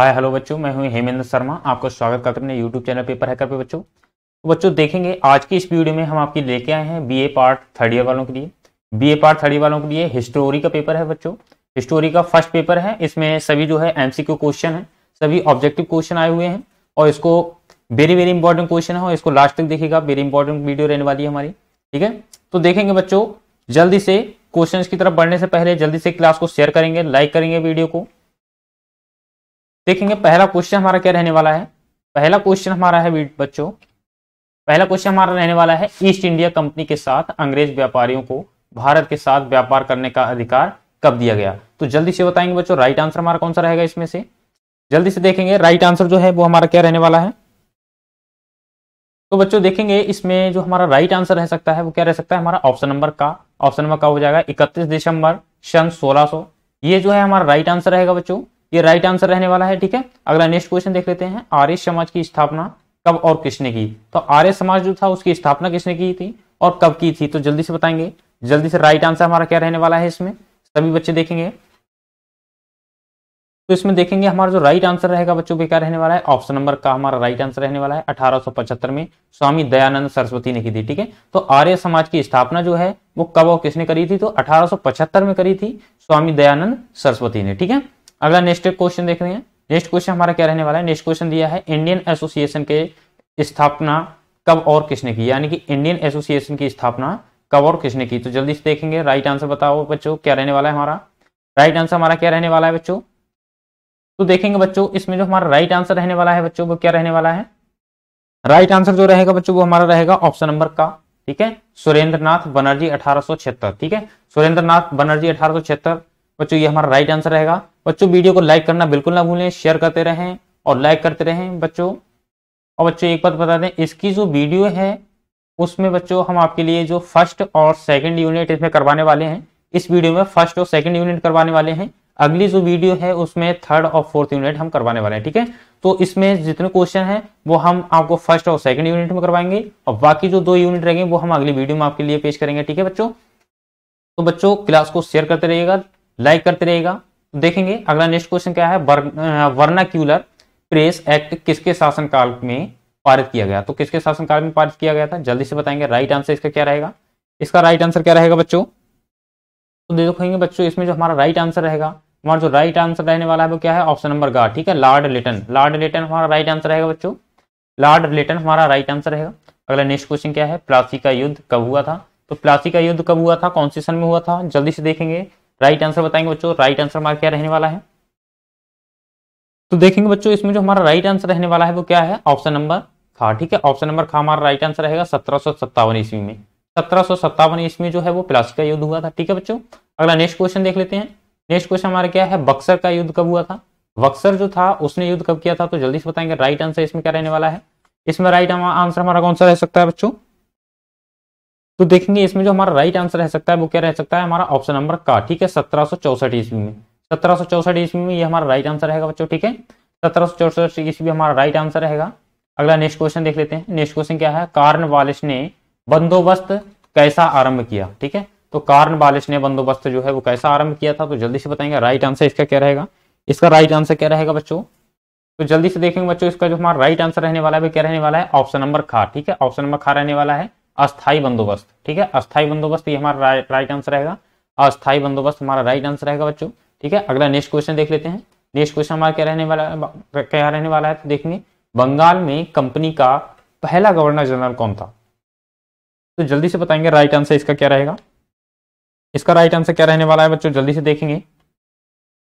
hi hello बच्चों मैं हूं हेमेंद्र शर्मा आपको स्वागत करते अपने यूट्यूब चैनल पेपर है करके बच्चों बच्चों देखेंगे आज की इस वीडियो में हम आपकी लेके आए हैं बीए पार्ट थर्ड ईयर वालों के लिए बीए पार्ट थर्ड ईयर वालों के लिए हिस्टोरी का पेपर है बच्चों हिस्टोरी का फर्स्ट पेपर है इसमें सभी जो है एम क्वेश्चन है सभी ऑब्जेक्टिव क्वेश्चन आए हुए हैं और इसको वेरी वेरी इंपॉर्टेंट क्वेश्चन है और इसको लास्ट तक देखेगा वेरी इंपॉर्टेंट वीडियो रहने वाली है हमारी ठीक है तो देखेंगे बच्चों जल्दी से क्वेश्चंस की तरफ बढ़ने से पहले जल्दी से क्लास को शेयर करेंगे लाइक करेंगे वीडियो को देखेंगे पहला क्वेश्चन हमारा क्या रहने वाला है पहला क्वेश्चन हमारा है बच्चों पहला क्वेश्चन हमारा रहने वाला है ईस्ट इंडिया कंपनी के साथ अंग्रेज व्यापारियों को भारत के साथ व्यापार करने का अधिकार कब दिया गया तो जल्दी से बताएंगे बच्चों राइट आंसर हमारा कौन सा रहेगा इसमें से जल्दी से देखेंगे राइट आंसर जो है वो हमारा क्या रहने वाला है तो बच्चों देखेंगे इसमें जो हमारा राइट आंसर रह सकता है वो क्या रह सकता है हमारा ऑप्शन नंबर का ऑप्शन नंबर का हो जाएगा इकतीस दिसंबर सन 1600 ये जो है हमारा राइट आंसर रहेगा बच्चों ये राइट आंसर रहने वाला है ठीक है अगला नेक्स्ट क्वेश्चन देख लेते हैं आर्य समाज की स्थापना कब और किसने की तो आर्य समाज जो था उसकी स्थापना किसने की थी और कब की थी तो जल्दी से बताएंगे जल्दी से राइट आंसर हमारा क्या रहने वाला है इसमें सभी बच्चे देखेंगे तो इसमें देखेंगे हमारा जो राइट आंसर रहेगा बच्चों को क्या रहने वाला है ऑप्शन नंबर का हमारा राइट आंसर रहने वाला है 1875 में स्वामी दयानंद सरस्वती ने की थी ठीक है तो आर्य समाज की स्थापना जो है वो कब और किसने करी थी तो 1875 में करी थी स्वामी दयानंद सरस्वती ने ठीक है अगला नेक्स्ट क्वेश्चन देख रहे हैं नेक्स्ट क्वेश्चन हमारा क्या रहने वाला है नेक्स्ट क्वेश्चन दिया है इंडियन एसोसिएशन के स्थापना कब और किसने की यानी कि इंडियन एसोसिएशन की स्थापना कब और किसने की तो जल्दी से देखेंगे राइट आंसर बताओ बच्चों क्या रहने वाला है हमारा राइट आंसर हमारा क्या रहने वाला है बच्चों तो देखेंगे बच्चों इसमें जो हमारा राइट आंसर रहने वाला है बच्चों वो क्या रहने वाला है राइट आंसर जो रहेगा बच्चों वो हमारा रहेगा ऑप्शन नंबर का ठीक है सुरेंद्र बनर्जी अठारह ठीक है सुरेंद्र बनर्जी अठारह बच्चों ये हमारा राइट आंसर रहेगा बच्चों वीडियो को लाइक करना बिल्कुल ना भूलें शेयर करते रहें और लाइक करते रहें बच्चों और बच्चों एक बात बता दें इसकी जो वीडियो है उसमें बच्चों हम आपके लिए जो फर्स्ट और सेकंड यूनिट इसमें करवाने वाले हैं इस वीडियो में फर्स्ट और सेकंड यूनिट करवाने वाले हैं अगली जो वीडियो है उसमें थर्ड और फोर्थ यूनिट हम करवाने वाले हैं ठीक है तो इसमें जितने क्वेश्चन हैं वो हम आपको फर्स्ट और सेकंड यूनिट में करवाएंगे और बाकी जो दो यूनिट रहेंगे वो हम अगली वीडियो में आपके लिए पेश करेंगे ठीक है बच्चों तो बच्चों क्लास को शेयर करते रहिएगा लाइक करते रहेगा तो देखेंगे अगला नेक्स्ट क्वेश्चन क्या है वर्नाक्यूलर प्रेस एक्ट किसके शासनकाल में पारित किया गया तो किसके शासनकाल में पारित किया गया था जल्दी से बताएंगे राइट आंसर इसका क्या रहेगा इसका राइट आंसर क्या रहेगा बच्चों तो देखेंगे बच्चों इसमें जो हमारा राइट आंसर रहेगा हमारा जो राइट आंसर रहने वाला है वो क्या है ऑप्शन नंबर गा ठीक है लॉर्ड लेटन लॉर्ड लेटन हमारा राइट आंसर रहेगा बच्चों लॉर्ड लेटन हमारा राइट आंसर रहेगा अगला नेक्स्ट क्वेश्चन क्या है प्लासी का युद्ध कब हुआ था तो प्लासी का युद्ध कब हुआ था कौन से सन में हुआ था जल्दी से देखेंगे राइट आंसर बताएंगे बच्चों राइट आंसर हमारा क्या रहने वाला है तो देखेंगे बच्चों इसमें जो हमारा राइट आंसर रहने वाला है वो क्या है ऑप्शन नंबर खा ठीक है ऑप्शन नंबर खा हमारा राइट आंसर रहेगा सत्रह ईस्वी में सत्रह ईस्वी जो है वो प्लासी का युद्ध हुआ था ठीक है बच्चों अगला नेक्स्ट क्वेश्चन देख लेते हैं नेक्स्ट क्वेश्चन हमारा क्या है बक्सर का युद्ध कब हुआ था बक्सर जो था उसने युद्ध कब किया था तो जल्दी से बताएंगे राइट आंसर इसमें क्या रहने वाला है इसमें राइट आंसर हमारा कौन सा रह सकता है बच्चों तो देखेंगे इसमें जो हमारा राइट आंसर रह सकता है वो क्या रह सकता है हमारा ऑप्शन नंबर का ठीक है सत्रह सौ चौसठ ईस्वी में सत्रह सौ चौसठ ईस्वी में ये हमारा राइट आंसर रहेगा बच्चों ठीक है सत्रह सौ चौसठ ईस्वी हमारा राइट आंसर रहेगा अगला नेक्स्ट क्वेश्चन देख लेते हैं नेक्स्ट क्वेश्चन क्या है कार्न वालिस ने बंदोबस्त कैसा आरंभ किया ठीक है तो कार्न वालिस ने बंदोबस्त जो है वो कैसा आरंभ किया था तो जल्दी से बताएंगे राइट आंसर इसका क्या रहेगा इसका राइट आंसर क्या रहेगा बच्चों तो जल्दी से देखेंगे बच्चों इसका जो हमारा राइट आंसर रहने वाला है वो क्या रहने वाला है ऑप्शन नंबर खा ठीक है ऑप्शन नंबर खा रहने वाला है अस्थाई बंदोबस्त ठीक है अस्थाई बंदोबस्त ये हमारा राइट आंसर रहेगा अस्थाई बंदोबस्त हमारा राइट आंसर रहेगा बच्चों ठीक है अगला नेक्स्ट क्वेश्चन देख लेते हैं नेक्स्ट क्वेश्चन हमारा क्या रहने वाला है क्या रहने वाला है तो देखेंगे बंगाल में कंपनी का पहला गवर्नर जनरल कौन था तो जल्दी से बताएंगे राइट आंसर इसका क्या रहेगा इसका राइट आंसर क्या रहने वाला है बच्चों जल्दी से देखेंगे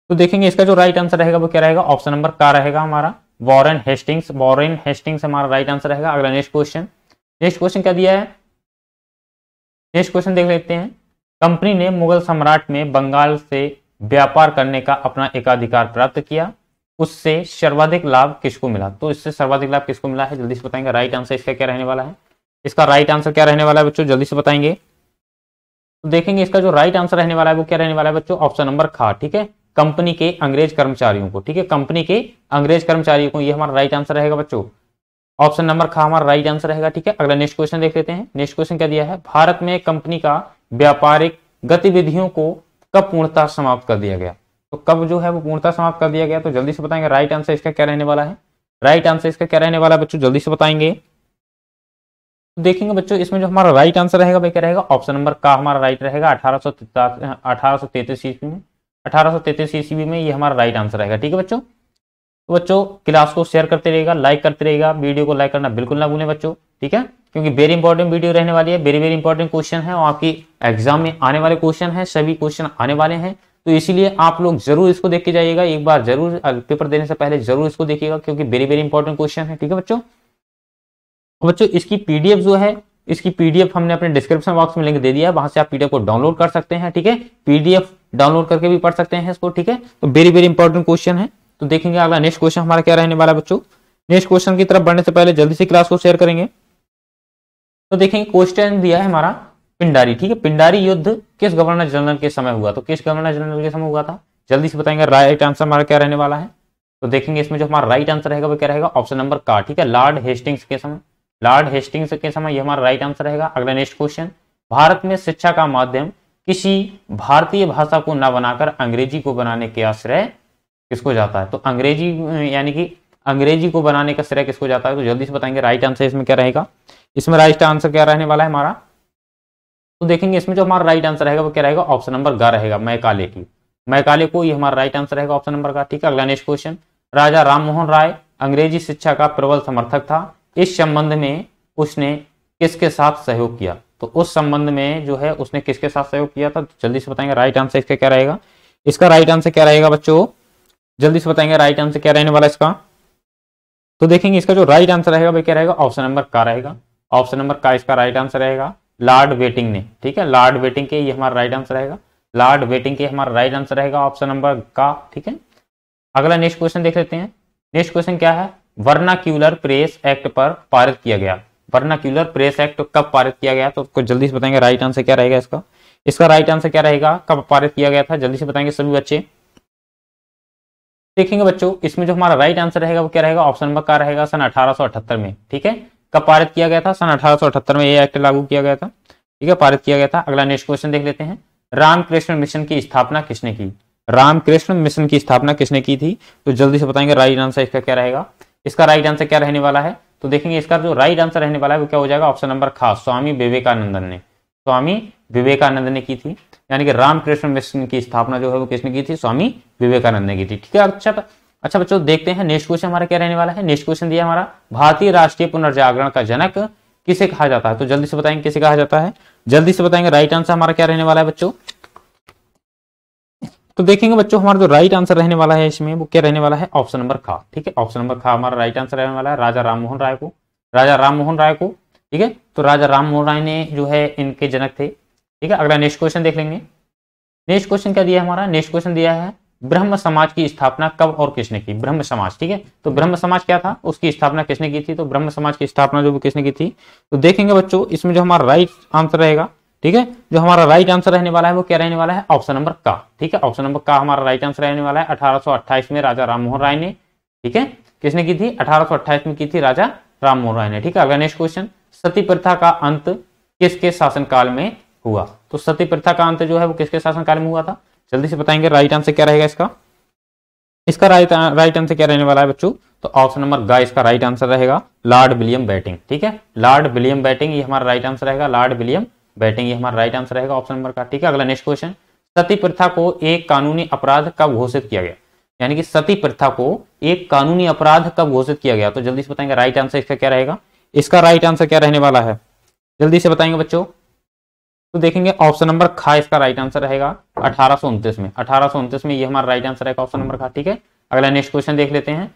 तो देखेंगे इसका जो राइट आंसर रहेगा वो क्या रहेगा ऑप्शन नंबर का रहेगा हमारा वॉरेन हेस्टिंग्स वॉरेन हेस्टिंग्स हमारा राइट आंसर रहेगा अगला नेक्स्ट क्वेश्चन नेक्स्ट क्वेश्चन क्या दिया है नेक्स्ट क्वेश्चन देख लेते हैं कंपनी ने मुगल सम्राट में बंगाल से व्यापार करने का अपना एकाधिकार प्राप्त किया उससे सर्वाधिक लाभ किसको मिला तो इससे सर्वाधिक लाभ किसको मिला है जल्दी से बताएंगे राइट आंसर इसका क्या रहने वाला है इसका राइट आंसर क्या रहने वाला है बच्चों जल्दी से बताएंगे तो देखेंगे इसका जो राइट आंसर रहने वाला है वो क्या रहने वाला है बच्चों ऑप्शन नंबर खा ठीक है कंपनी के अंग्रेज कर्मचारियों को ठीक है कंपनी के अंग्रेज कर्मचारियों को ये हमारा राइट आंसर रहेगा बच्चों ऑप्शन नंबर खा हमारा राइट आंसर रहेगा ठीक है अगला नेक्स्ट क्वेश्चन देख लेते हैं नेक्स्ट क्वेश्चन क्या दिया है भारत में कंपनी का व्यापारिक गतिविधियों को कब पूर्णता समाप्त कर दिया गया तो कब जो है वो पूर्णता समाप्त कर दिया गया तो जल्दी से बताएंगे राइट आंसर इसका क्या रहने वाला है राइट आंसर इसका क्या रहने वाला है बच्चों जल्दी से बताएंगे तो देखेंगे बच्चों इसमें जो हमारा राइट आंसर रहेगा वह क्या रहेगा ऑप्शन नंबर का हमारा राइट रहेगा अठारह सौ ईस्वी में अठारह सौ ईस्वी में ये हमारा राइट आंसर रहेगा ठीक है बच्चों तो बच्चों क्लास को शेयर करते रहेगा लाइक करते रहेगा वीडियो को लाइक करना बिल्कुल ना भूलें बच्चों ठीक है क्योंकि वेरी इंपॉर्टेंट वीडियो रहने वाली है वेरी वेरी इंपॉर्टेंट क्वेश्चन है और आपकी एग्जाम में आने वाले क्वेश्चन है सभी क्वेश्चन आने वाले हैं तो इसीलिए आप लोग जरूर इसको देख के जाइएगा एक बार जरूर पेपर देने से पहले जरूर इसको देखिएगा क्योंकि वेरी वेरी इंपॉर्टेंट क्वेश्चन है ठीक है बच्चों तो बच्चों इसकी पीडीएफ जो है इसकी पीडीएफ हमने अपने डिस्क्रिप्शन बॉक्स में लिंक दे दिया है वहां से आप पीडीएफ को डाउनलोड कर सकते हैं ठीक है पीडीएफ डाउनलोड करके भी पढ़ सकते हैं इसको ठीक है तो वेरी वेरी इंपॉर्टेंट क्वेश्चन है तो देखेंगे अगला नेक्स्ट क्वेश्चन हमारा क्या रहने वाला है बच्चों नेक्स्ट क्वेश्चन की तरफ बढ़ने से पहले जल्दी से क्लास को शेयर करेंगे तो देखेंगे क्वेश्चन दिया है हमारा पिंडारी ठीक है पिंडारी युद्ध किस गवर्नर जनरल के समय हुआ तो किस गवर्नर जनरल के समय हुआ था जल्दी से बताएंगे राइट आंसर हमारा क्या रहने वाला है तो देखेंगे इसमें जो हमारा राइट आंसर रहेगा वो क्या रहेगा ऑप्शन नंबर का ठीक है लॉर्ड हेस्टिंग्स के समय लॉर्ड हेस्टिंग्स के समय ये हमारा राइट आंसर रहेगा अगला नेक्स्ट क्वेश्चन भारत में शिक्षा का माध्यम किसी भारतीय भाषा को न बनाकर अंग्रेजी को बनाने के आश्रय किसको जाता है तो अंग्रेजी यानी कि अंग्रेजी को बनाने का श्रेय किसको जाता है तो जल्दी से बताएंगे राइट आंसर इसमें क्या रहेगा इसमें राइट आंसर क्या रहने वाला है हमारा तो देखेंगे इसमें जो हमारा राइट आंसर रहेगा वो क्या रहेगा ऑप्शन नंबर ग रहेगा मैकाले की मैकाले को ये हमारा राइट आंसर रहेगा ऑप्शन नंबर का ठीक है अगला नेक्स्ट क्वेश्चन राजा राममोहन राय अंग्रेजी शिक्षा का प्रबल समर्थक था इस संबंध में उसने किसके साथ सहयोग किया तो उस संबंध में जो है उसने किसके साथ सहयोग किया था तो जल्दी से बताएंगे राइट आंसर इसका क्या रहेगा इसका राइट आंसर क्या रहेगा बच्चों जल्दी से बताएंगे राइट आंसर क्या रहने वाला इसका तो देखेंगे इसका जो राइट आंसर रहेगा वह क्या रहेगा ऑप्शन नंबर का रहेगा ऑप्शन नंबर का इसका राइट आंसर रहेगा लॉर्ड वेटिंग ने ठीक है लॉर्ड वेटिंग के ये हमारा राइट आंसर रहेगा लॉर्ड वेटिंग के हमारा राइट आंसर रहेगा ऑप्शन नंबर का ठीक है अगला नेक्स्ट क्वेश्चन देख लेते हैं नेक्स्ट क्वेश्चन क्या है वर्नाक्यूलर प्रेस एक्ट पर पारित किया गया वर्नाक्यूलर प्रेस एक्ट कब पारित किया गया तो आपको जल्दी से बताएंगे राइट आंसर क्या रहेगा इसका इसका राइट आंसर क्या रहेगा कब पारित किया गया था जल्दी से बताएंगे सभी बच्चे देखेंगे बच्चों इसमें जो हमारा राइट आंसर रहेगा वो क्या रहेगा ऑप्शन नंबर का रहेगा सन अठारह में ठीक है कब पारित किया गया था सन अठारह में ये एक्ट लागू किया गया था ठीक है पारित किया गया था अगला नेक्स्ट क्वेश्चन देख लेते हैं रामकृष्ण मिशन की स्थापना किसने की रामकृष्ण मिशन की स्थापना किसने की थी तो जल्दी से बताएंगे राइट आंसर इसका क्या रहेगा इसका राइट आंसर क्या रहने वाला है तो देखेंगे इसका जो राइट आंसर रहने वाला है वो क्या हो जाएगा ऑप्शन नंबर खास स्वामी विवेकानंदन ने स्वामी विवेकानंद ने की थी यानी कि रामकृष्ण मिशन की स्थापना जो है वो किसने की थी स्वामी विवेकानंद ने की थी ठीक है अच्छा अच्छा बच्चों देखते हैं नेक्स्ट क्वेश्चन हमारा क्या रहने वाला है नेक्स्ट क्वेश्चन दिया हमारा भारतीय राष्ट्रीय पुनर्जागरण का जनक किसे कहा जाता है तो जल्दी से बताएंगे किसे कहा जाता है जल्दी से बताएंगे राइट आंसर हमारा क्या रहने वाला है बच्चों तो देखेंगे बच्चों हमारा जो राइट आंसर रहने वाला है इसमें वो क्या रहने वाला है ऑप्शन नंबर खा ठीक है ऑप्शन नंबर खा हमारा राइट आंसर रहने वाला है राजा राममोहन राय को राजा राममोहन राय को ठीक है तो राजा राम मोहन राय ने जो है इनके जनक थे ठीक है अगला नेक्स्ट क्वेश्चन देख लेंगे नेक्स्ट क्वेश्चन क्या दिया हमारा नेक्स्ट क्वेश्चन दिया है ब्रह्म समाज की स्थापना कब और किसने की ब्रह्म समाज ठीक है तो ब्रह्म समाज क्या था उसकी स्थापना किसने की थी तो ब्रह्म समाज की स्थापना जो किसने की थी तो देखेंगे बच्चों इसमें जो हमारा राइट आंसर रहेगा ठीक है जो हमारा राइट आंसर रहने वाला है वो क्या रहने वाला है ऑप्शन नंबर का ठीक है ऑप्शन नंबर का हमारा राइट आंसर रहने वाला है अठारह में राजा राम मोहन राय ने ठीक है किसने की थी अठारह में की थी राजा राममोहन राय ने ठीक है अगला नेक्स्ट क्वेश्चन सती प्रथा का अंत किसके शासनकाल में हुआ तो सती प्रथा का अंत जो है वो किसके शासनकाल में हुआ था जल्दी से बताएंगे राइट आंसर क्या रहेगा इसका इसका राइट राइट आंसर क्या रहने वाला है बच्चों तो ऑप्शन नंबर गा इसका राइट आंसर रहेगा लॉर्ड विलियम बैटिंग ठीक है लॉर्ड विलियम बैटिंग ये हमारा राइट आंसर रहेगा लॉर्ड विलियम बैटिंग ये हमारा राइट आंसर रहेगा ऑप्शन नंबर का ठीक है अगला नेक्स्ट क्वेश्चन सती प्रथा को एक कानूनी अपराध कब घोषित किया गया यानी कि सती प्रथा को एक कानूनी अपराध कब घोषित किया गया तो जल्दी से बताएंगे राइट आंसर इसका क्या रहेगा इसका राइट आंसर क्या रहने वाला है जल्दी से बताएंगे बच्चों तो देखेंगे ऑप्शन नंबर खा इसका राइट आंसर रहेगा अठारह में अठारह में ये हमारा राइट आंसर रहेगा ऑप्शन नंबर खा ठीक है अगला नेक्स्ट क्वेश्चन देख लेते हैं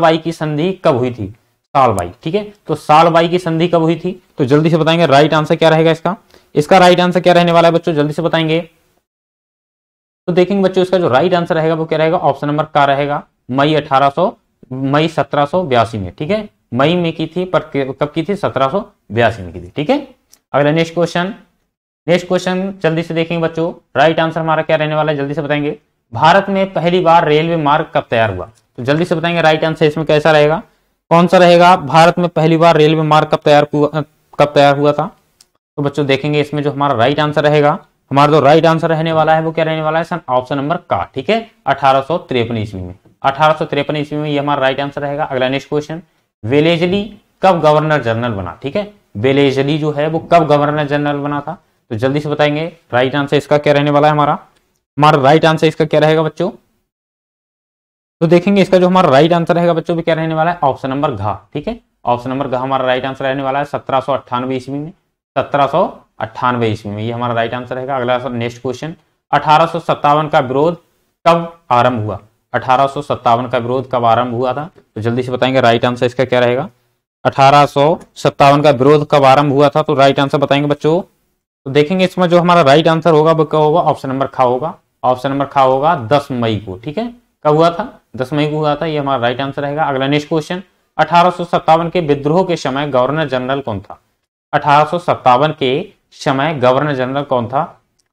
बाई की संधि कब हुई थी बाई ठीक है तो बाई की संधि कब हुई थी तो जल्दी से बताएंगे राइट आंसर क्या रहेगा इसका इसका राइट आंसर क्या रहने वाला है बच्चों जल्दी से बताएंगे तो देखेंगे बच्चों इसका जो राइट आंसर रहेगा वो क्या रहेगा ऑप्शन नंबर का रहेगा मई 1800 मई सत्रह में ठीक है मई में की थी पर कब की थी सत्रह में की थी ठीक है अगला नेक्स्ट क्वेश्चन नेक्स्ट क्वेश्चन जल्दी से देखेंगे बच्चों राइट आंसर हमारा क्या रहने वाला है जल्दी से बताएंगे भारत में पहली बार रेलवे मार्ग कब तैयार हुआ तो जल्दी से बताएंगे राइट आंसर इसमें कैसा रहेगा कौन सा रहेगा भारत में पहली बार रेलवे मार्ग कब तैयार कब तैयार हुआ था तो बच्चों देखेंगे इसमें जो हमारा राइट आंसर रहेगा हमारा जो राइट आंसर रहने वाला है वो क्या रहने वाला है सन ऑप्शन नंबर का ठीक है अठारह सौ ईस्वी में अठारह ईस्वी में ये हमारा राइट आंसर रहेगा अगला नेक्स्ट क्वेश्चन वेलेजली कब गवर्नर जनरल बना ठीक है वेलेजली जो है वो कब गवर्नर जनरल बना था तो जल्दी से बताएंगे राइट आंसर इसका क्या रहने वाला है हमारा हमारा राइट आंसर इसका क्या रहेगा बच्चों तो देखेंगे इसका जो हमारा राइट आंसर रहेगा बच्चों भी क्या रहने वाला है ऑप्शन नंबर घा ठीक है ऑप्शन नंबर घा हमारा राइट आंसर रहने वाला है सत्रह ईस्वी में सत्रह अट्ठानवे ईस्वी में ये हमारा राइट आंसर रहेगा अगला नेक्स्ट क्वेश्चन अठारह का विरोध कब आरंभ हुआ अठारह का विरोध कब आरंभ हुआ था तो जल्दी से बताएंगे राइट आंसर इसका क्या रहेगा अठारह का विरोध कब आरंभ हुआ था तो राइट आंसर बताएंगे बच्चों तो देखेंगे इसमें जो हमारा राइट आंसर होगा वो क्या होगा ऑप्शन नंबर खा होगा ऑप्शन नंबर खा होगा 10 मई को ठीक है कब हुआ था 10 मई को हुआ था ये हमारा राइट आंसर रहेगा अगला नेक्स्ट क्वेश्चन अठारह के विद्रोह के समय गवर्नर जनरल कौन था अठारह के समय गवर्नर जनरल कौन था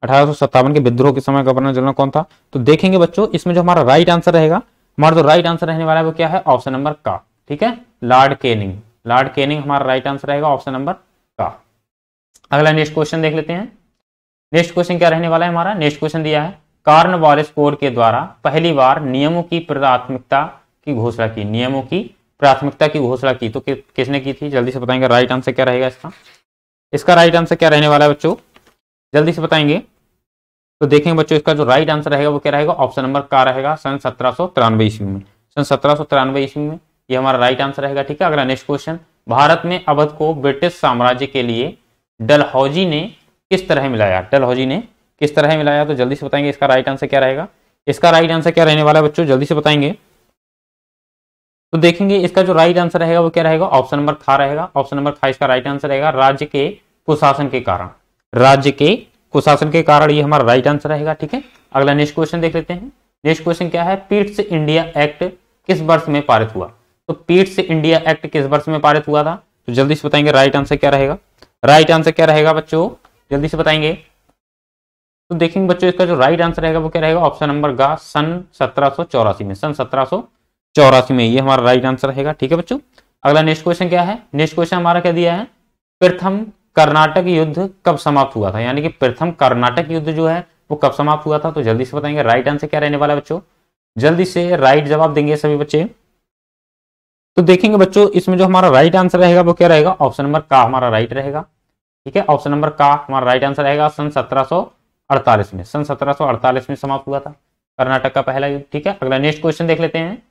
अठारह के विद्रोह के समय गवर्नर जनरल कौन था तो देखेंगे बच्चों इसमें जो हमारा राइट आंसर रहेगा हमारा जो राइट आंसर रहने वाला है वो क्या है ऑप्शन नंबर का ठीक है लॉर्ड केनिंग लॉर्ड केनिंग हमारा राइट आंसर रहेगा ऑप्शन नंबर का अगला नेक्स्ट क्वेश्चन देख लेते हैं नेक्स्ट क्वेश्चन क्या रहने वाला है हमारा नेक्स्ट क्वेश्चन दिया है कार्न वॉलिस कोड के द्वारा पहली बार नियमों की प्राथमिकता की घोषणा की नियमों की प्राथमिकता की घोषणा की तो कि, किसने की थी जल्दी से बताएंगे राइट आंसर क्या रहेगा इसका इसका राइट आंसर क्या रहने वाला है बच्चों जल्दी से बताएंगे तो देखेंगे बच्चों इसका जो राइट आंसर रहेगा वो क्या रहेगा ऑप्शन नंबर का रहेगा सन सत्रह तिरानवे ईस्वी में सन सत्रह तिरानवे ईस्वी में ये हमारा राइट आंसर रहेगा ठीक है अगला नेक्स्ट क्वेश्चन भारत में अवध को ब्रिटिश साम्राज्य के लिए डलहौजी ने किस तरह मिलाया डलहौजी ने किस तरह मिलाया तो जल्दी से बताएंगे इसका राइट आंसर क्या रहेगा इसका राइट आंसर क्या रहने वाला है बच्चों जल्दी से बताएंगे तो देखेंगे इसका जो राइट आंसर रहेगा वो क्या रहेगा ऑप्शन नंबर खा रहेगा ऑप्शन नंबर खा इसका राइट आंसर रहेगा राज्य के कुशासन के कारण राज्य के कुशासन के कारण ये हमारा राइट आंसर रहेगा ठीक है अगला नेक्स्ट क्वेश्चन देख लेते हैं नेक्स्ट क्वेश्चन क्या है पीट्स इंडिया एक्ट किस वर्ष में पारित हुआ तो पीट्स इंडिया एक्ट किस वर्ष में पारित हुआ था तो जल्दी से बताएंगे राइट आंसर क्या रहेगा राइट आंसर क्या रहेगा बच्चों जल्दी से बताएंगे तो देखेंगे बच्चों इसका जो राइट आंसर रहेगा वो क्या रहेगा ऑप्शन नंबर गा सन सत्रह में सन सत्रह में ये हमारा राइट आंसर रहेगा ठीक है बच्चों अगला नेक्स्ट क्वेश्चन क्या है नेक्स्ट क्वेश्चन हमारा क्या दिया है प्रथम कर्नाटक युद्ध कब समाप्त हुआ था यानी कि प्रथम कर्नाटक युद्ध जो है वो कब समाप्त हुआ था तो जल्दी से बताएंगे राइट आंसर क्या रहने वाला है बच्चों जल्दी से राइट जवाब देंगे सभी बच्चे तो देखेंगे बच्चों इसमें जो हमारा राइट आंसर रहेगा वो क्या रहेगा ऑप्शन नंबर का हमारा राइट रहेगा ठीक है ऑप्शन नंबर का हमारा राइट आंसर रहेगा सन 1748 में सन 1748 में समाप्त हुआ था कर्नाटक का पहला युद्ध ठीक है अगला नेक्स्ट क्वेश्चन देख लेते हैं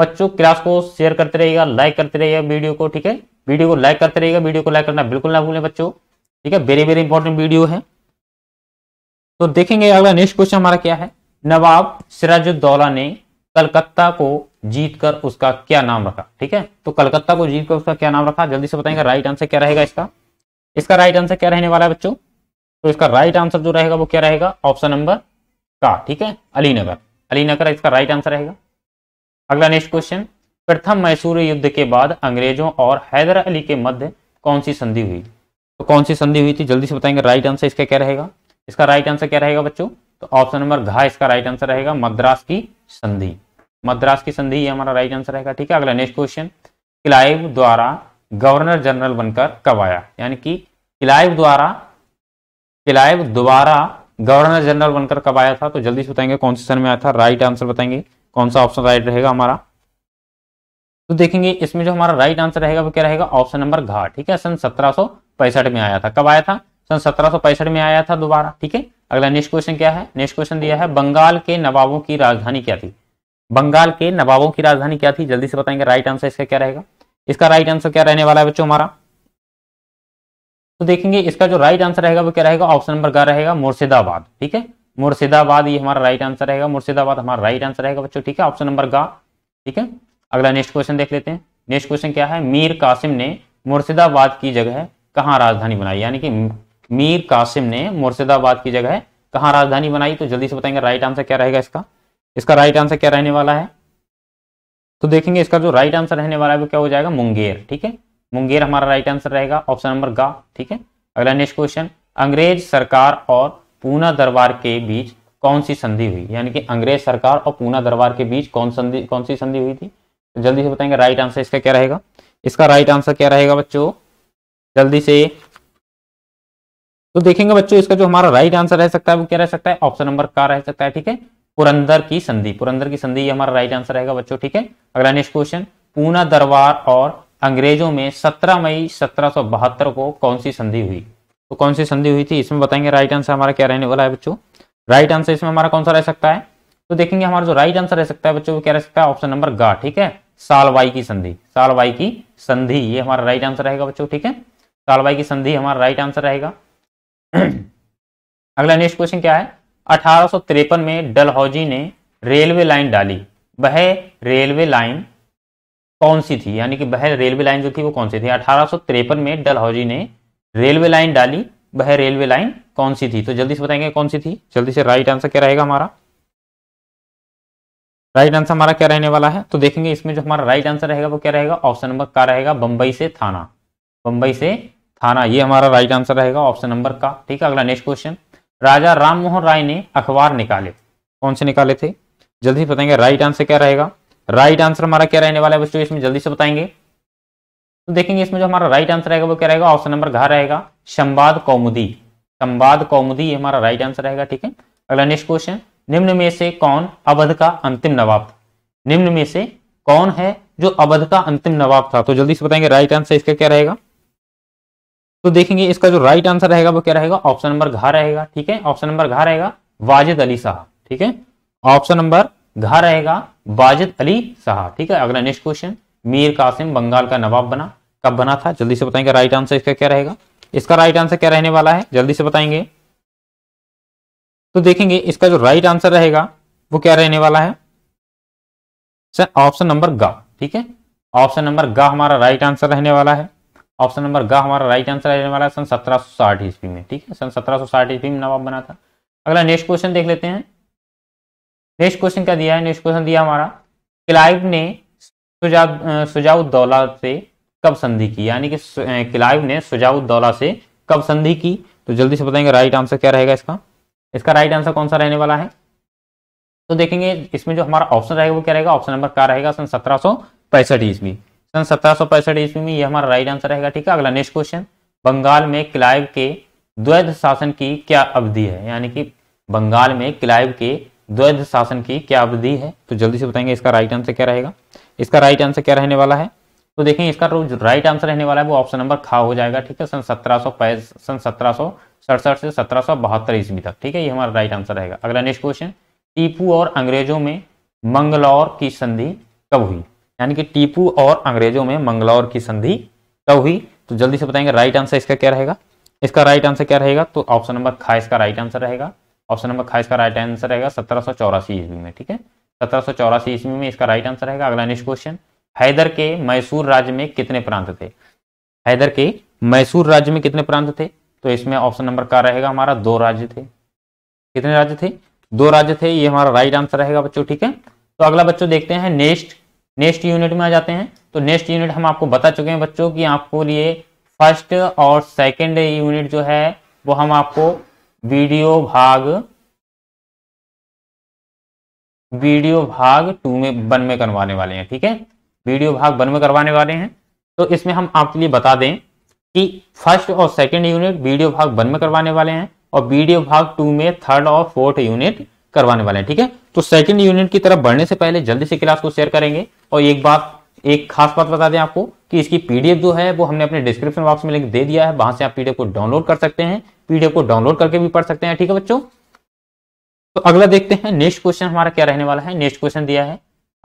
बच्चों क्लास को शेयर करते रहिएगा लाइक करते रहिएगा वीडियो को ठीक है वीडियो को लाइक करते रहिएगा वीडियो को लाइक करना बिल्कुल ना भूलें बच्चों ठीक है वेरी वेरी इंपॉर्टेंट वीडियो है तो देखेंगे अगला नेक्स्ट क्वेश्चन हमारा क्या है नवाब सिराजुद्दौला ने कलकत्ता को जीतकर उसका क्या नाम रखा ठीक है तो कलकत्ता को जीतकर उसका क्या नाम रखा जल्दी से बताएंगे राइट आंसर क्या रहेगा इसका इसका राइट आंसर क्या रहने वाला है बच्चों तो इसका राइट आंसर जो रहेगा वो क्या रहेगा ऑप्शन नंबर का ठीक है अलीनगर अलीनगर इसका राइट आंसर रहेगा अगला नेक्स्ट क्वेश्चन प्रथम मैसूर युद्ध के बाद अंग्रेजों और हैदर अली के मध्य कौन सी संधि हुई तो कौन सी संधि हुई थी जल्दी से बताएंगे राइट आंसर इसका क्या रहेगा इसका राइट आंसर क्या रहेगा बच्चों तो ऑप्शन नंबर घा इसका राइट आंसर रहेगा मद्रास की संधि मद्रास की संधि ये हमारा राइट आंसर रहेगा ठीक है अगला नेक्स्ट क्वेश्चन क्लाइव द्वारा गवर्नर जनरल बनकर कब आया यानी कि क्लाइव द्वारा क्लाइव द्वारा गवर्नर जनरल बनकर कब आया था तो जल्दी से बताएंगे कौन से सन में आया था राइट आंसर बताएंगे कौन सा ऑप्शन राइट रहेगा हमारा तो देखेंगे इसमें जो हमारा राइट आंसर रहेगा वो क्या रहेगा ऑप्शन नंबर घा ठीक है सन सत्रह में आया था कब आया था सन सत्रह में आया था दोबारा ठीक है अगला नेक्स्ट क्वेश्चन क्या है नेक्स्ट क्वेश्चन दिया है बंगाल के नवाबों की राजधानी क्या थी बंगाल के नवाबों की राजधानी क्या थी जल्दी से बताएंगे राइट आंसर इसका क्या रहेगा इसका राइट आंसर क्या रहने वाला है बच्चों हमारा तो देखेंगे इसका जो राइट आंसर रहेगा वो क्या रहेगा ऑप्शन नंबर क्या रहेगा मुर्शिदाबाद ठीक है मुर्शिदाबाद ये हमारा राइट आंसर रहेगा मुर्शिदाबाद हमारा राइट आंसर रहेगा बच्चों ठीक है ऑप्शन नंबर गा ठीक है अगला नेक्स्ट क्वेश्चन देख लेते हैं नेक्स्ट क्वेश्चन क्या है मीर कासिम ने मुर्शिदाबाद की जगह कहाँ राजधानी बनाई यानी कि मीर कासिम ने मुर्शिदाबाद की जगह कहाँ राजधानी बनाई तो जल्दी से बताएंगे राइट आंसर क्या रहेगा इसका इसका राइट आंसर क्या रहने वाला है तो देखेंगे इसका जो राइट आंसर रहने वाला है वो क्या हो जाएगा मुंगेर ठीक है मुंगेर हमारा राइट आंसर रहेगा ऑप्शन नंबर गा ठीक है अगला नेक्स्ट क्वेश्चन अंग्रेज सरकार और पूना दरबार के बीच कौन सी संधि हुई यानी कि अंग्रेज सरकार और पूना दरबार के बीच कौन संधि कौन सी संधि हुई थी तो जल्दी से बताएंगे राइट आंसर इसका क्या रहेगा इसका राइट आंसर क्या रहेगा बच्चों जल्दी से तो देखेंगे बच्चों इसका जो हमारा राइट आंसर रह सकता है वो क्या रह सकता है ऑप्शन नंबर का रह सकता है ठीक है पुरंदर की संधि पुरंदर की संधि ये हमारा राइट आंसर रहेगा बच्चों ठीक है अगला नेक्स्ट क्वेश्चन पूना दरबार और अंग्रेजों में 17 मई 1772 को कौन सी संधि हुई तो कौन सी संधि हुई थी इसमें बताएंगे राइट आंसर हमारा क्या रहने वाला है बच्चों राइट आंसर इसमें हमारा कौन सा रह सकता है तो देखेंगे हमारा जो राइट आंसर रह सकता है बच्चों वो क्या रह सकता है ऑप्शन नंबर गा ठीक है सालवाई की संधि सालवाई की संधि ये हमारा राइट आंसर रहेगा बच्चों ठीक है सालवाई की संधि हमारा राइट आंसर रहेगा अगला नेक्स्ट क्वेश्चन क्या है अठारह में डलहौजी ने रेलवे लाइन डाली वह रेलवे लाइन कौन सी थी यानी कि वह रेलवे लाइन जो थी वो कौन सी थी अठारह में डलहौजी ने रेलवे लाइन डाली वह रेलवे लाइन कौन सी थी तो जल्दी से बताएंगे कौन सी थी जल्दी से राइट आंसर क्या रहेगा हमारा राइट आंसर हमारा क्या रहने वाला है तो देखेंगे इसमें जो हमारा राइट आंसर रहेगा वो क्या रहेगा ऑप्शन नंबर का रहेगा बंबई से थाना बंबई से थाना ये हमारा राइट आंसर रहेगा ऑप्शन नंबर का ठीक है अगला नेक्स्ट क्वेश्चन राजा राम मोहन राय ने अखबार निकाले कौन से निकाले थे जल्दी बताएंगे राइट आंसर क्या रहेगा राइट आंसर हमारा क्या रहने वाला है बच्चों इसमें जल्दी से बताएंगे तो देखेंगे इसमें जो हमारा राइट आंसर रहेगा वो क्या रहेगा ऑप्शन नंबर घा रहेगा संवाद कौमुदी संवाद कौमुदी हमारा राइट आंसर रहेगा ठीक है अगला नेक्स्ट क्वेश्चन निम्न में से कौन अवध का अंतिम नवाब था निम्न में से कौन है जो अवध का अंतिम नवाब था तो जल्दी से बताएंगे राइट आंसर इसका क्या रहेगा तो देखेंगे इसका जो राइट आंसर रहेगा वो क्या रहेगा ऑप्शन नंबर घा रहेगा ठीक है ऑप्शन नंबर घा रहेगा वाजिद अली साहब ठीक है ऑप्शन नंबर घा रहेगा वाजिद अली साहब ठीक है अगला नेक्स्ट क्वेश्चन मीर कासिम बंगाल का नवाब बना कब बना था जल्दी से बताएंगे राइट आंसर इसका क्या रहेगा इसका राइट आंसर क्या रहने वाला है जल्दी से बताएंगे तो देखेंगे इसका जो राइट आंसर रहेगा वो क्या रहने वाला है सर ऑप्शन नंबर ग ठीक है ऑप्शन नंबर ग हमारा राइट आंसर रहने वाला है ऑप्शन नंबर ग हमारा राइट आंसर रहने वाला है सन 1760 ईस्वी में ठीक है सन 1760 ईस्वी में नवाब बना था अगला नेक्स्ट क्वेश्चन देख लेते हैं नेक्स्ट क्वेश्चन क्या दिया है नेक्स्ट क्वेश्चन दिया हमारा क्लाइव ने सुजाव सुजाउदौला से कब संधि की यानी कि क्लाइव ने सुजाउदौला से कब संधि की तो जल्दी से बताएंगे राइट आंसर क्या रहेगा इसका इसका राइट आंसर कौन सा रहने वाला है तो देखेंगे इसमें जो हमारा ऑप्शन रहेगा वो क्या रहेगा ऑप्शन नंबर क्या रहेगा सन सत्रह सौ पैंसठ ईस्वी सन सत्रह सौ पैंसठ ईस्वी में ये हमारा राइट आंसर रहेगा ठीक है अगला नेक्स्ट क्वेश्चन बंगाल में क्लाइव के द्वैध शासन की क्या अवधि है यानी कि बंगाल में क्लाइव के द्वैध शासन की क्या अवधि है तो जल्दी से बताएंगे इसका राइट आंसर क्या रहेगा इसका राइट आंसर क्या रहने वाला है तो देखेंगे इसका राइट आंसर रहने वाला है वो ऑप्शन नंबर खा हो जाएगा ठीक है सन सत्रह सौ सन सत्रह सौ सड़सठ से सत्रह सौ बहत्तर ईस्वी तक ठीक है ये हमारा राइट आंसर रहेगा अगला नेक्स्ट क्वेश्चन टीपू और अंग्रेजों में मंगलौर की संधि कब हुई यानी कि टीपू और अंग्रेजों में मंगलौर की संधि कब हुई तो जल्दी से बताएंगे राइट आंसर इसका क्या रहेगा इसका राइट आंसर क्या रहेगा तो ऑप्शन नंबर खा इसका राइट आंसर रहेगा ऑप्शन नंबर खा इसका राइट आंसर रहेगा सत्रह सौ चौरासी ईस्वी में ठीक है सत्रह सौ चौरासी ईस्वी में इसका राइट आंसर रहेगा अगला नेक्स्ट क्वेश्चन हैदर के मैसूर राज्य में कितने प्रांत थे हैदर के मैसूर राज्य में कितने प्रांत थे तो इसमें ऑप्शन नंबर क्या रहेगा हमारा दो राज्य थे कितने राज्य थे दो राज्य थे ये हमारा राइट आंसर रहेगा बच्चों ठीक है तो अगला बच्चों देखते हैं नेक्स्ट नेक्स्ट यूनिट में आ जाते हैं तो नेक्स्ट यूनिट हम आपको बता चुके हैं बच्चों की आपको लिए फर्स्ट और सेकेंड यूनिट जो है वो हम आपको वीडियो भाग वीडियो भाग टू में वन में करवाने वाले हैं ठीक है वीडियो भाग वन में करवाने वाले हैं तो इसमें हम आपके लिए बता दें कि फर्स्ट और सेकेंड यूनिट वीडियो भाग वन में करवाने वाले हैं और वीडियो भाग टू में थर्ड और फोर्थ यूनिट करवाने वाले हैं ठीक है तो सेकंड यूनिट की तरफ बढ़ने से पहले जल्दी से क्लास को शेयर करेंगे और एक बात एक खास बात बता दें आपको कि इसकी पीडीएफ जो है वो हमने अपने डिस्क्रिप्शन बॉक्स में लिंक दे दिया है वहां से आप पीडीएफ को डाउनलोड कर सकते हैं पीडीएफ को डाउनलोड करके भी पढ़ सकते हैं ठीक है बच्चों तो अगला देखते हैं नेक्स्ट क्वेश्चन हमारा क्या रहने वाला है नेक्स्ट क्वेश्चन दिया है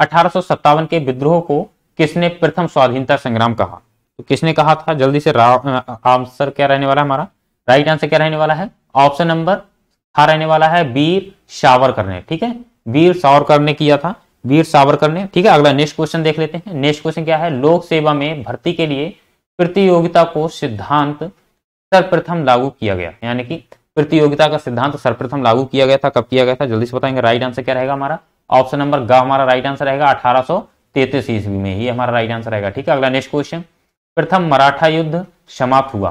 अठारह के विद्रोह को किसने प्रथम स्वाधीनता संग्राम कहा तो किसने कहा था जल्दी से आंसर क्या रहने वाला है हमारा राइट आंसर क्या रहने वाला है ऑप्शन नंबर था रहने वाला है वीर सावरकर ने ठीक है वीर सावरकर ने किया था वीर सावरकर ने ठीक है अगला नेक्स्ट क्वेश्चन देख लेते हैं नेक्स्ट क्वेश्चन क्या है लोक सेवा में भर्ती के लिए प्रतियोगिता को सिद्धांत सर्वप्रथम लागू किया गया यानी कि प्रतियोगिता का सिद्धांत सर्वप्रथम लागू किया गया था कब किया गया था जल्दी से बताएंगे राइट आंसर क्या रहेगा हमारा ऑप्शन नंबर ग हमारा राइट आंसर रहेगा अठारह ईस्वी में ही हमारा राइट आंसर रहेगा ठीक है अगला नेक्स्ट क्वेश्चन प्रथम मराठा युद्ध समाप्त हुआ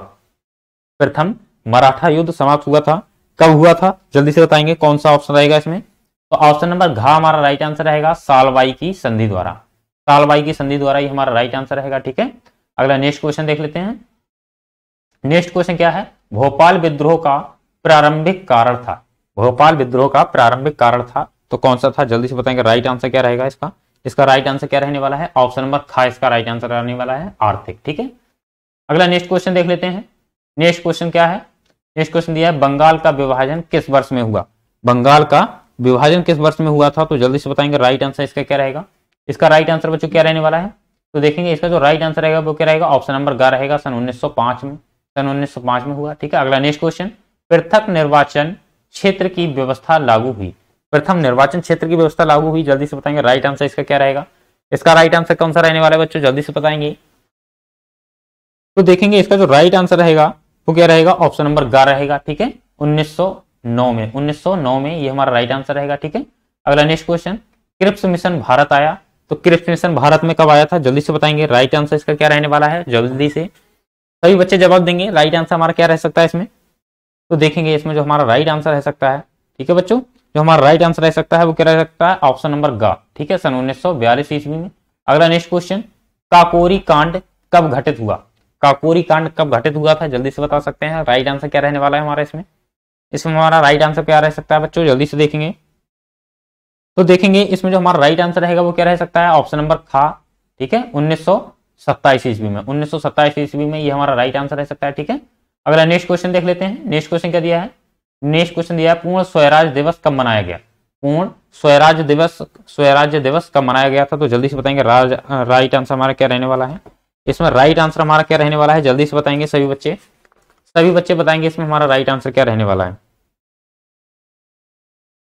प्रथम मराठा युद्ध समाप्त हुआ था कब हुआ था जल्दी से बताएंगे कौन सा ऑप्शन रहेगा इसमें तो ऑप्शन नंबर घा हमारा राइट आंसर रहेगा सालवाई की संधि द्वारा सालवाई की संधि द्वारा ही हमारा राइट आंसर रहेगा ठीक है अगला नेक्स्ट क्वेश्चन देख लेते हैं नेक्स्ट क्वेश्चन क्या है भोपाल विद्रोह का प्रारंभिक कारण था भोपाल विद्रोह का प्रारंभिक कारण था तो कौन सा था जल्दी से बताएंगे राइट आंसर क्या रहेगा इसका इसका राइट आंसर क्या रहने वाला है ऑप्शन नंबर खा इसका राइट आंसर रहने वाला है आर्थिक ठीक है अगला नेक्स्ट क्वेश्चन देख लेते हैं नेक्स्ट क्वेश्चन क्या है नेक्स्ट क्वेश्चन दिया है बंगाल का विभाजन किस वर्ष में हुआ बंगाल का विभाजन किस वर्ष में हुआ था तो जल्दी से बताएंगे राइट आंसर इसका क्या रहेगा इसका राइट आंसर बच्चों क्या रहने वाला है तो देखेंगे इसका जो राइट आंसर रहेगा वो क्या रहेगा ऑप्शन नंबर ग रहेगा सन 1905 में सन 1905 में हुआ ठीक है अगला नेक्स्ट क्वेश्चन पृथक निर्वाचन क्षेत्र की व्यवस्था लागू हुई प्रथम निर्वाचन क्षेत्र की व्यवस्था लागू हुई जल्दी से बताएंगे राइट आंसर इसका क्या रहेगा इसका राइट आंसर कौन सा रहने वाला है बच्चों जल्दी से बताएंगे तो देखेंगे इसका जो राइट आंसर रहेगा वो क्या रहेगा ऑप्शन नंबर गा रहेगा ठीक है 1909 में 1909 में ये हमारा राइट आंसर रहेगा ठीक है अगला next question Cripps mission Bharat आया तो क्रिप्स मिशन भारत में कब आया था जल्दी से बताएंगे राइट आंसर इसका क्या रहने वाला है जल्दी से सभी बच्चे जवाब देंगे राइट आंसर हमारा क्या रह सकता है इसमें तो देखेंगे इसमें जो हमारा राइट आंसर रह सकता है ठीक है बच्चों जो हमारा राइट आंसर रह सकता है वो क्या रह सकता है ऑप्शन नंबर ग ठीक है सन उन्नीस सौ बयालीस ईस्वी में अगला नेक्स्ट क्वेश्चन काकोरी कांड कब घटित हुआ काकोरी कांड कब घटित हुआ था जल्दी से बता सकते हैं राइट आंसर क्या रहने वाला है हमारा इसमें इसमें हमारा राइट आंसर क्या रह सकता है बच्चों जल्दी से देखेंगे तो देखेंगे इसमें जो हमारा राइट आंसर रहेगा वो क्या रह सकता है ऑप्शन नंबर खा ठीक है उन्नीस सौ सत्ताईस ईस्वी में उन्नीस सौ सत्ताईस ईस्वी में ये हमारा राइट आंसर रह सकता है ठीक है अगला नेक्स्ट क्वेश्चन देख लेते हैं नेक्स्ट क्वेश्चन क्या दिया है नेक्स्ट क्वेश्चन दिया पूर्ण स्वराज दिवस कब मनाया गया पूर्ण स्वराज दिवस स्वराज्य दिवस कब मनाया गया था तो जल्दी से बताएंगे राज राइट आंसर हमारा क्या रहने वाला है इसमें राइट आंसर हमारा क्या रहने वाला है जल्दी से बताएंगे सभी बच्चे सभी बच्चे बताएंगे इसमें हमारा राइट आंसर क्या रहने वाला है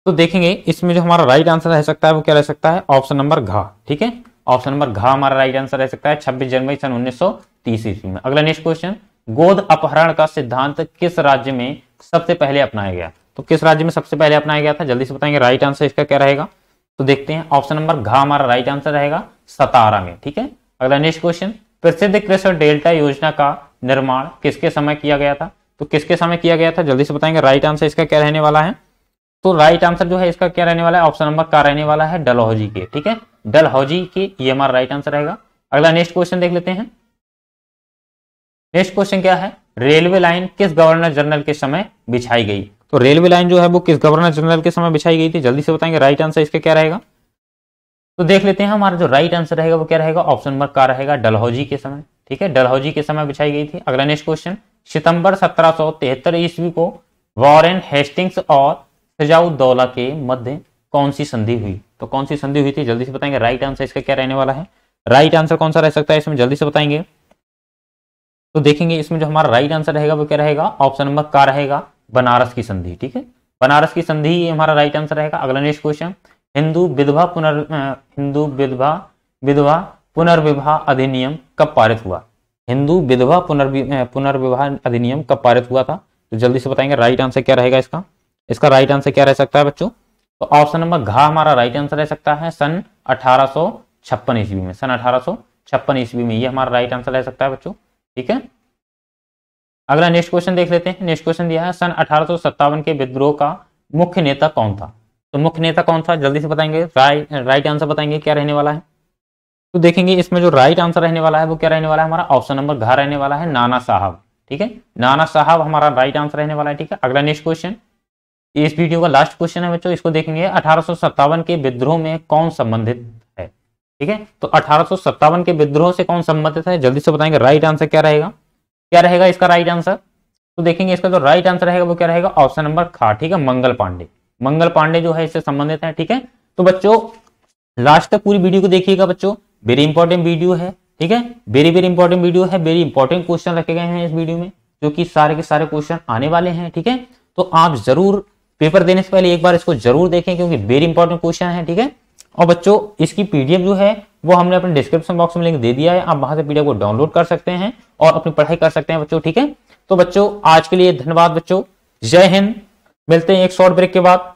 तो देखेंगे इसमें जो हमारा राइट आंसर रह सकता है वो क्या रह सकता है ऑप्शन नंबर घा ठीक है ऑप्शन नंबर घा हमारा राइट आंसर रह सकता है छब्बीस जनवरी सन तीस ईस्वी में अगला नेक्स्ट क्वेश्चन गोद अपहरण का सिद्धांत किस राज्य में सबसे पहले अपनाया गया तो किस राज्य में सबसे पहले अपनाया गया था जल्दी से बताएंगे राइट आंसर इसका क्या रहेगा तो देखते हैं ऑप्शन नंबर घा हमारा राइट आंसर रहेगा सतारा में ठीक है अगला नेक्स्ट क्वेश्चन प्रसिद्ध कृषि डेल्टा योजना का निर्माण किसके समय किया गया था तो किसके समय किया गया था जल्दी से बताएंगे राइट आंसर इसका क्या रहने वाला है तो राइट आंसर जो है इसका क्या रहने वाला है ऑप्शन नंबर का रहने वाला है डलहौजी के ठीक है डलहौजी के ये हमारा राइट आंसर रहेगा अगला नेक्स्ट क्वेश्चन देख लेते हैं नेक्स्ट क्वेश्चन क्या है रेलवे लाइन किस गवर्नर जनरल के समय बिछाई गई तो रेलवे लाइन जो है वो किस गवर्नर जनरल के समय बिछाई गई थी जल्दी से बताएंगे राइट आंसर इसका क्या रहेगा तो देख लेते हैं हमारा जो राइट आंसर रहेगा वो क्या रहेगा ऑप्शन नंबर का रहेगा डलहौजी के समय ठीक है डलहौजी के समय बिछाई गई थी अगला नेक्स्ट क्वेश्चन सितंबर सत्रह ईस्वी को वॉरेन हेस्टिंग्स और सजाउदौला के मध्य कौन सी संधि हुई तो कौन सी संधि हुई थी जल्दी से बताएंगे राइट आंसर इसका क्या रहने वाला है राइट आंसर कौन सा रह सकता है इसमें जल्दी से बताएंगे तो देखेंगे इसमें जो हमारा राइट आंसर रहेगा वो क्या रहेगा ऑप्शन नंबर का रहेगा बनारस की संधि ठीक है बनारस की संधि ही हमारा राइट आंसर रहेगा अगला नेक्स्ट क्वेश्चन हिंदू विधवा पुनर् हिंदू विधवा विधवा पुनर्विवाह अधिनियम कब पारित हुआ हिंदू विधवा पुनर्वि पुनर्विवाह अधिनियम कब पारित हुआ था तो जल्दी से बताएंगे राइट आंसर क्या रहेगा इसका इसका राइट आंसर क्या रह सकता है बच्चों तो ऑप्शन नंबर घा हमारा राइट आंसर रह सकता है सन अठारह ईस्वी में सन अठारह ईस्वी में ये हमारा राइट आंसर रह सकता है बच्चों ठीक है अगला नेक्स्ट क्वेश्चन देख लेते हैं नेक्स्ट क्वेश्चन दिया है सन अठारह के विद्रोह का मुख्य नेता कौन था तो मुख्य नेता कौन था जल्दी से बताएंगे राइट राइट आंसर बताएंगे क्या रहने वाला है तो देखेंगे इसमें जो राइट आंसर रहने वाला है वो क्या रहने वाला है हमारा ऑप्शन नंबर घर रहने वाला है नाना साहब ठीक है नाना साहब हमारा राइट आंसर रहने वाला है ठीक है अगला नेक्स्ट क्वेश्चन इस वीडियो का लास्ट क्वेश्चन है बच्चों इसको देखेंगे अठारह के विद्रोह में कौन संबंधित है ठीक है तो अठारह के विद्रोह से कौन संबंधित है जल्दी से बताएंगे राइट आंसर क्या रहेगा क्या रहेगा इसका राइट आंसर तो देखेंगे इसका जो राइट आंसर रहेगा वो क्या रहेगा ऑप्शन नंबर खा ठीक है मंगल पांडे मंगल पांडे जो है इससे संबंधित है ठीक है तो बच्चों लास्ट तक पूरी वीडियो को देखिएगा बच्चों वेरी इंपॉर्टेंट वीडियो है ठीक है वेरी वेरी इंपॉर्टेंट वीडियो है वेरी इंपॉर्टेंट क्वेश्चन रखे गए हैं इस वीडियो में जो कि सारे के सारे क्वेश्चन आने वाले हैं ठीक है तो आप जरूर पेपर देने से पहले एक बार इसको जरूर देखें क्योंकि वेरी इंपॉर्टेंट क्वेश्चन है ठीक है और बच्चों इसकी पीडीएफ जो है वो हमने अपने डिस्क्रिप्शन बॉक्स में लिंक दे दिया है आप वहां से पीडीएफ को डाउनलोड कर सकते हैं और अपनी पढ़ाई कर सकते हैं बच्चों ठीक है तो बच्चों आज के लिए धन्यवाद बच्चों जय हिंद मिलते हैं एक शॉर्ट ब्रेक के बाद